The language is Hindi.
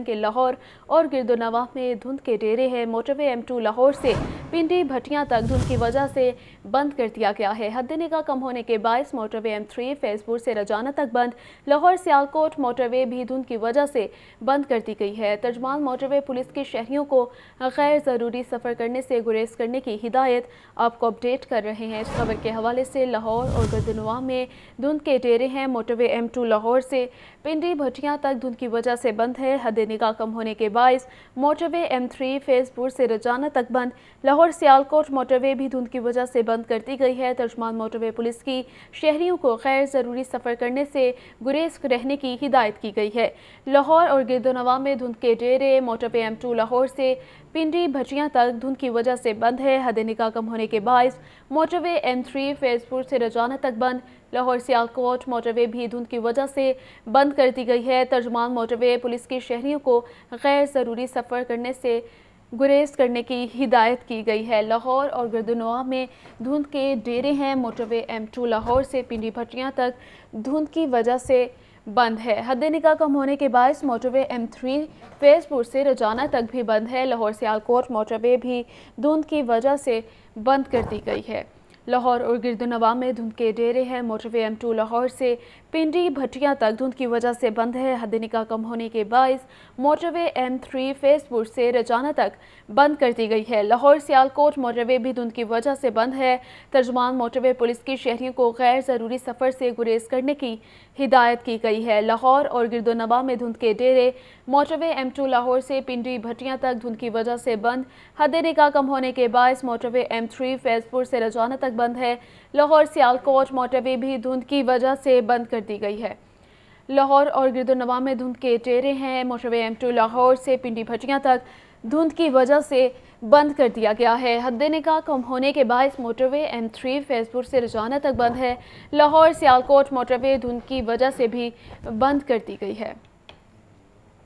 के लाहौर और गिरदोनवा में धुंध के डेरे हैं मोटरवे एम टू लाहौर से पिंडी भटिया तक धुंध की वजह से बंद कर दिया गया है हद का कम होने के बायस मोटरवे थ्री फैजपुर से रजाना तक बंद लाहौर सियालकोट मोटरवे भी धुंध की वजह से बंद कर दी गई है तर्जमान मोटरवे पुलिस के शहरियों को गैर ज़रूरी सफ़र करने से गुरेज करने की हिदायत आपको अपडेट कर रहे हैं इस खबर के हवाले से लाहौर और गिरदोनवा में धुंध के डेरे हैं मोटरवे एम लाहौर से पिंडी भटिया तक धुंध की वजह से बंद है हद देने का कम होने के बायस मोटरवे एम थ्री फैजपुर से रजाना तक बंद लाहौर सियालकोट मोटरवे भी धुंध की वजह से बंद कर दी गई है तर्जमान मोटरवे पुलिस की शहरियों को गैर ज़रूरी सफ़र करने से गुरेज रहने की हिदायत की गई है लाहौर और गिरदोनवा में धुंध के डेरे मोटरवे एम टू लाहौर से पिंडी भटिया तक धुंध की वजह से बंद है हद निका कम होने के बायस मोटरवे एम थ्री फैजपुर से रजाना तक बंद लाहौर सियालकोट मोटरवे भी धुंध की वजह से बंद कर दी गई है तर्जमान मोटरवे पुलिस के शहरियों को गैर ज़रूरी सफ़र करने से गुरेज करने की हिदायत की गई है लाहौर और गर्दनवा में धुंध के डेरे हैं मोटरवे एम टू लाहौर से पिंडी भटियाँ तक धुंध की वजह से बंद है हद निका कम होने के बायस मोटरवे एम थ्री फेजपुर से रोजाना तक भी बंद है लाहौर सियालकोट मोटरवे भी धुंध की वजह से बंद कर दी गई है लाहौर और गिरदनवा में धुंध के डेरे हैं मोटरवे एम टू लाहौर से पिंडी भटिया तक धुंध की वजह से बंद है हद निका कम होने के बायस मोटरवे एम थ्री फेसपुर से रजाना तक बंद कर दी गई है लाहौर सियालकोट मोटरवे भी धुंध की वजह से बंद है तर्जमान मोटरवे पुलिस की शहरियों को गैर ज़रूरी सफ़र से गुरेज करने की हिदायत की गई है लाहौर और गिरदोनबा में धुंध के डेरे मोटरवे एम टू लाहौर से पिंडी भटिया तक धुंध की वजह से बंद हद निका कम होने के बायस मोटरवे एम थ्री फैजपुर से रजाना तक सड़क बंद है लाहौर सियालकोट मोटरवे भी धुंध की वजह से बंद कर दी गई है लाहौर और गिरदोनवा में धुंध के टेरे हैं मोटरवे एम टू लाहौर से पिंडी भटिया तक धुंध की वजह से बंद कर दिया गया है हद निका कम होने के बायस मोटरवे एम थ्री फैजपुर से रजाना तक बंद है लाहौर सियालकोट मोटरवे धुंध की वजह से भी बंद कर दी गई है